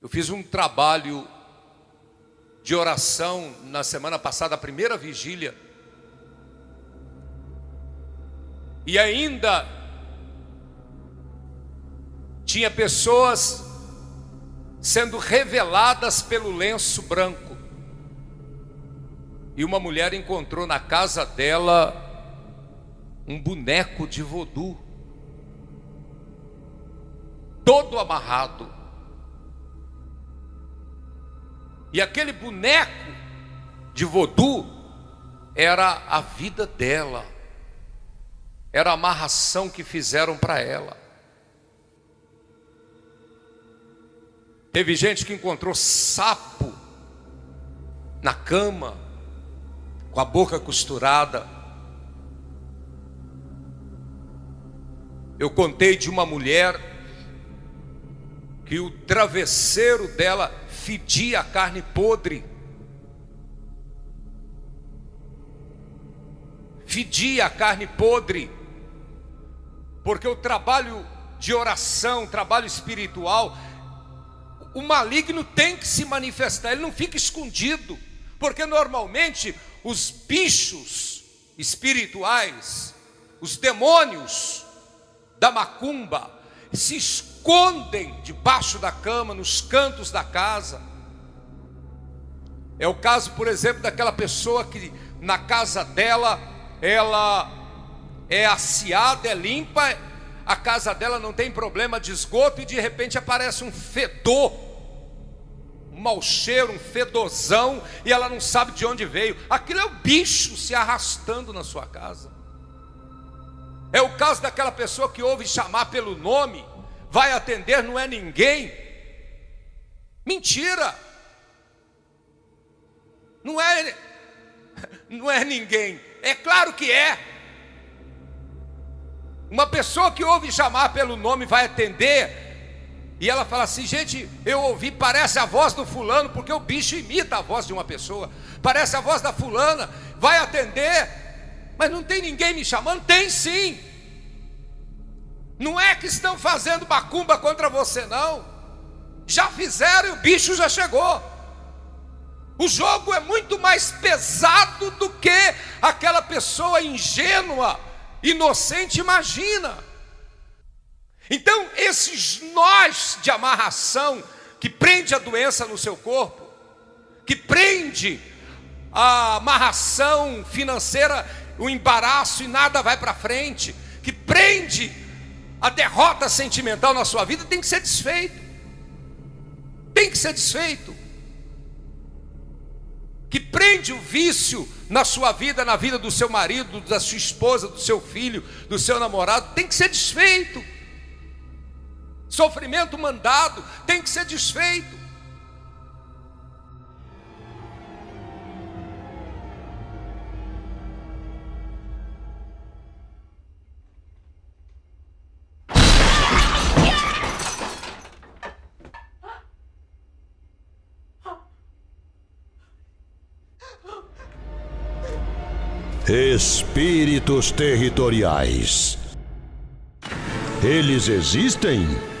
Eu fiz um trabalho de oração na semana passada, a primeira vigília. E ainda tinha pessoas sendo reveladas pelo lenço branco. E uma mulher encontrou na casa dela um boneco de vodu, todo amarrado. E aquele boneco de vodu era a vida dela, era a amarração que fizeram para ela. Teve gente que encontrou sapo na cama, com a boca costurada. Eu contei de uma mulher que o travesseiro dela fedia a carne podre. Fedia a carne podre. Porque o trabalho de oração, trabalho espiritual, o maligno tem que se manifestar, ele não fica escondido, porque normalmente os bichos espirituais, os demônios da macumba, se escondem escondem debaixo da cama, nos cantos da casa. É o caso, por exemplo, daquela pessoa que na casa dela ela é assiada, é limpa, a casa dela não tem problema de esgoto e de repente aparece um fedor, um mau cheiro, um fedozão e ela não sabe de onde veio. Aquilo é o bicho se arrastando na sua casa. É o caso daquela pessoa que ouve chamar pelo nome vai atender não é ninguém. Mentira! Não é não é ninguém. É claro que é. Uma pessoa que ouve chamar pelo nome vai atender e ela fala assim: gente, eu ouvi, parece a voz do fulano, porque o bicho imita a voz de uma pessoa, parece a voz da fulana, vai atender, mas não tem ninguém me chamando? Tem sim, não é que estão fazendo macumba contra você, não. Já fizeram e o bicho já chegou. O jogo é muito mais pesado do que aquela pessoa ingênua, inocente imagina. Então, esses nós de amarração que prende a doença no seu corpo, que prende a amarração financeira, o embaraço e nada vai para frente, que prende a derrota sentimental na sua vida tem que ser desfeito. Tem que ser desfeito. Que prende o vício na sua vida, na vida do seu marido, da sua esposa, do seu filho, do seu namorado, tem que ser desfeito. Sofrimento mandado tem que ser desfeito. Espíritos territoriais. Eles existem?